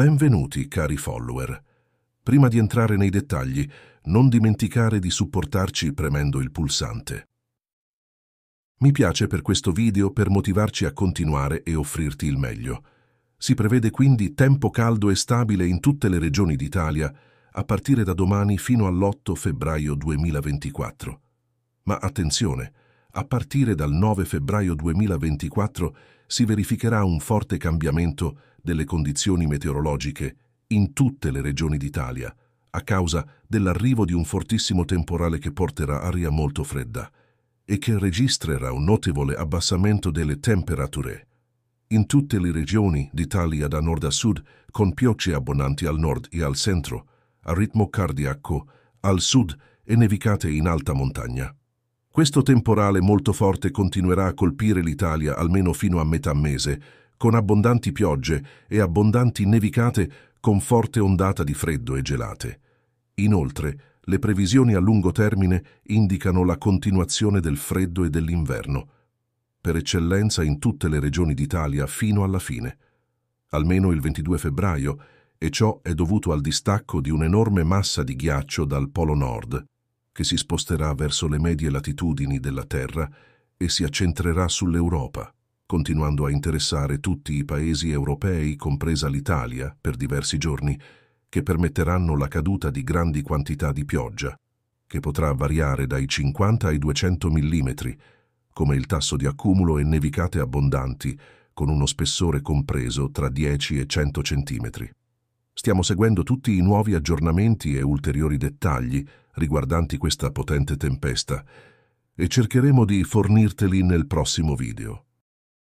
Benvenuti, cari follower. Prima di entrare nei dettagli, non dimenticare di supportarci premendo il pulsante. Mi piace per questo video per motivarci a continuare e offrirti il meglio. Si prevede quindi tempo caldo e stabile in tutte le regioni d'Italia, a partire da domani fino all'8 febbraio 2024. Ma attenzione, a partire dal 9 febbraio 2024 si verificherà un forte cambiamento delle condizioni meteorologiche in tutte le regioni d'Italia a causa dell'arrivo di un fortissimo temporale che porterà aria molto fredda e che registrerà un notevole abbassamento delle temperature. In tutte le regioni d'Italia da nord a sud, con piogge abbonanti al nord e al centro, a ritmo cardiaco, al sud e nevicate in alta montagna. Questo temporale molto forte continuerà a colpire l'Italia almeno fino a metà mese, con abbondanti piogge e abbondanti nevicate con forte ondata di freddo e gelate. Inoltre, le previsioni a lungo termine indicano la continuazione del freddo e dell'inverno, per eccellenza in tutte le regioni d'Italia fino alla fine, almeno il 22 febbraio, e ciò è dovuto al distacco di un'enorme massa di ghiaccio dal Polo Nord, che si sposterà verso le medie latitudini della Terra e si accentrerà sull'Europa continuando a interessare tutti i paesi europei, compresa l'Italia, per diversi giorni, che permetteranno la caduta di grandi quantità di pioggia, che potrà variare dai 50 ai 200 mm, come il tasso di accumulo e nevicate abbondanti, con uno spessore compreso tra 10 e 100 cm. Stiamo seguendo tutti i nuovi aggiornamenti e ulteriori dettagli riguardanti questa potente tempesta e cercheremo di fornirteli nel prossimo video.